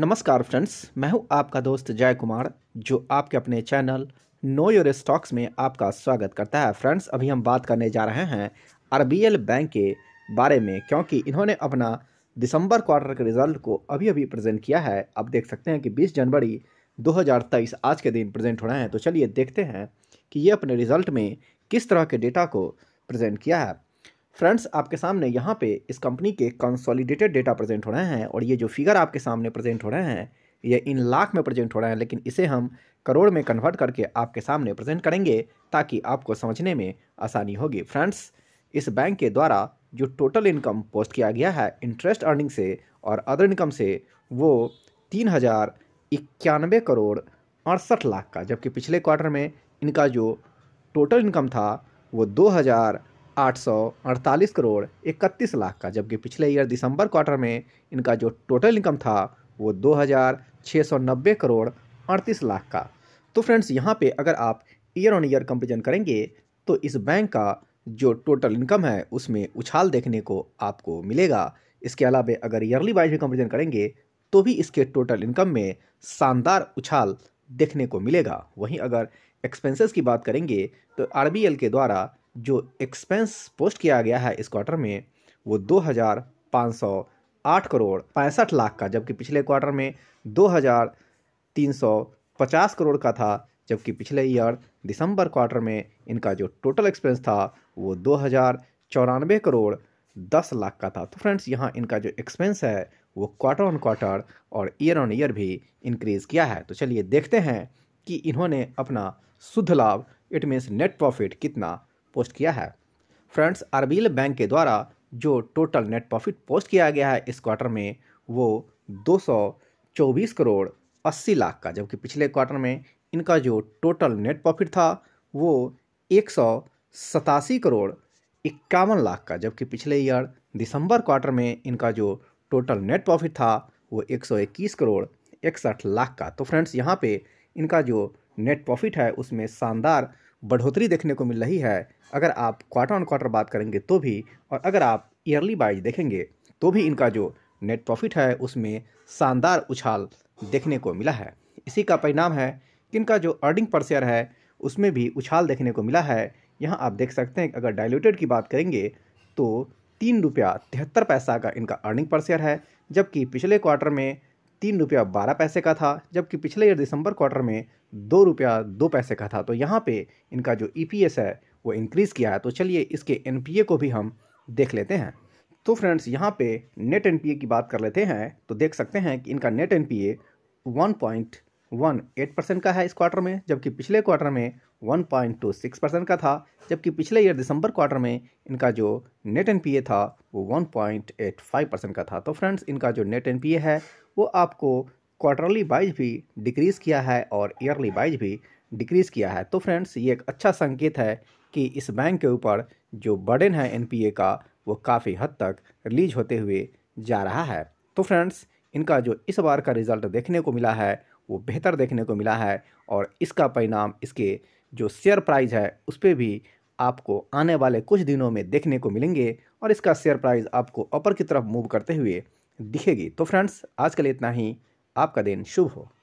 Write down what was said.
नमस्कार फ्रेंड्स मैं हूं आपका दोस्त जय कुमार जो आपके अपने चैनल नो योर स्टॉक्स में आपका स्वागत करता है फ्रेंड्स अभी हम बात करने जा रहे हैं आर बैंक के बारे में क्योंकि इन्होंने अपना दिसंबर क्वार्टर के रिजल्ट को अभी अभी प्रेजेंट किया है आप देख सकते हैं कि 20 जनवरी 2023 आज के दिन प्रेजेंट हो रहे हैं तो चलिए देखते हैं कि ये अपने रिजल्ट में किस तरह के डेटा को प्रेजेंट किया है फ्रेंड्स आपके सामने यहाँ पे इस कंपनी के कंसोलिडेटेड डेटा प्रेजेंट हो रहे हैं और ये जो फिगर आपके सामने प्रेजेंट हो रहे हैं ये इन लाख में प्रेजेंट हो रहे हैं लेकिन इसे हम करोड़ में कन्वर्ट करके आपके सामने प्रेजेंट करेंगे ताकि आपको समझने में आसानी होगी फ्रेंड्स इस बैंक के द्वारा जो टोटल इनकम पोस्ट किया गया है इंटरेस्ट अर्निंग से और अदर इनकम से वो तीन हज़ार इक्यानवे करोड़ अड़सठ लाख का जबकि पिछले क्वार्टर में इनका जो टोटल इनकम था वो दो हज़ार 848 करोड़ इकतीस लाख का जबकि पिछले ईयर दिसंबर क्वार्टर में इनका जो टोटल इनकम था वो 2690 करोड़ अड़तीस लाख का तो फ्रेंड्स यहाँ पे अगर आप ईयर ऑन ईयर कंपेरिजन करेंगे तो इस बैंक का जो टोटल इनकम है उसमें उछाल देखने को आपको मिलेगा इसके अलावा अगर ईयरली वाइज भी कंपेरिजन करेंगे तो भी इसके टोटल इनकम में शानदार उछाल देखने को मिलेगा वहीं अगर एक्सपेंसेस की बात करेंगे तो आर के द्वारा जो एक्सपेंस पोस्ट किया गया है इस क्वार्टर में वो दो हज़ार पाँच सौ आठ करोड़ पैंसठ लाख का जबकि पिछले क्वार्टर में दो हज़ार तीन सौ पचास करोड़ का था जबकि पिछले ईयर दिसंबर क्वार्टर में इनका जो टोटल एक्सपेंस था वो दो हज़ार चौरानवे करोड़ दस लाख का था तो फ्रेंड्स यहाँ इनका जो एक्सपेंस है वो क्वार्टर ऑन क्वार्टर और ईयर ऑन ईयर भी इंक्रीज़ किया है तो चलिए देखते हैं कि इन्होंने अपना शुद्ध लाभ इट मीन्स नेट प्रॉफिट कितना पोस्ट किया है फ्रेंड्स आरबीएल बैंक के द्वारा जो टोटल नेट प्रॉफिट पोस्ट किया गया है इस क्वार्टर में वो 224 करोड़ 80 लाख का जबकि पिछले क्वार्टर में इनका जो टोटल नेट प्रॉफिट था वो एक करोड़ इक्यावन लाख का जबकि पिछले ईयर दिसंबर क्वार्टर में इनका जो टोटल नेट प्रॉफिट था वो 121 करोड़ इकसठ लाख का तो फ्रेंड्स यहाँ पे इनका जो नेट प्रॉफिट है उसमें शानदार बढ़ोतरी देखने को मिल रही है अगर आप क्वार्टर ऑन क्वार्टर बात करेंगे तो भी और अगर आप ईयरली वाइज देखेंगे तो भी इनका जो नेट प्रॉफिट है उसमें शानदार उछाल देखने को मिला है इसी का परिणाम है कि इनका जो अर्निंग पर शेयर है उसमें भी उछाल देखने को मिला है यहाँ आप देख सकते हैं अगर डायलूटेड की बात करेंगे तो तीन रुपया तिहत्तर पैसा का इनका अर्निंग पर शेयर है जबकि पिछले क्वार्टर में तीन रुपया बारह पैसे का था जबकि पिछले ईयर दिसंबर क्वार्टर में दो रुपया दो पैसे का था तो यहाँ पे इनका जो ई e है वो इंक्रीज़ किया है तो चलिए इसके एन को भी हम देख लेते हैं तो फ्रेंड्स यहाँ पे नेट एन की बात कर लेते हैं तो देख सकते हैं कि इनका net N P one eight percent का है इस क्वार्टर में जबकि पिछले क्वार्टर में one point two six percent का था जबकि पिछले ईयर दिसंबर क्वार्टर में इनका जो नेट एन पी ए था वो one point eight five percent का था तो फ्रेंड्स इनका जो नेट एन पी ए है वो आपको क्वार्टरली वाइज भी डिक्रीज़ किया है और ईयरली वाइज भी डिक्रीज़ किया है तो फ्रेंड्स ये एक अच्छा संकेत है कि इस बैंक के ऊपर जो बर्डन है एन पी ए का वो काफ़ी हद तक रिलीज होते हुए जा रहा है तो फ्रेंड्स इनका जो इस बार का रिज़ल्ट देखने को मिला है वो बेहतर देखने को मिला है और इसका परिणाम इसके जो शेयर प्राइस है उस पर भी आपको आने वाले कुछ दिनों में देखने को मिलेंगे और इसका शेयर प्राइस आपको अपर की तरफ मूव करते हुए दिखेगी तो फ्रेंड्स आज के लिए इतना ही आपका दिन शुभ हो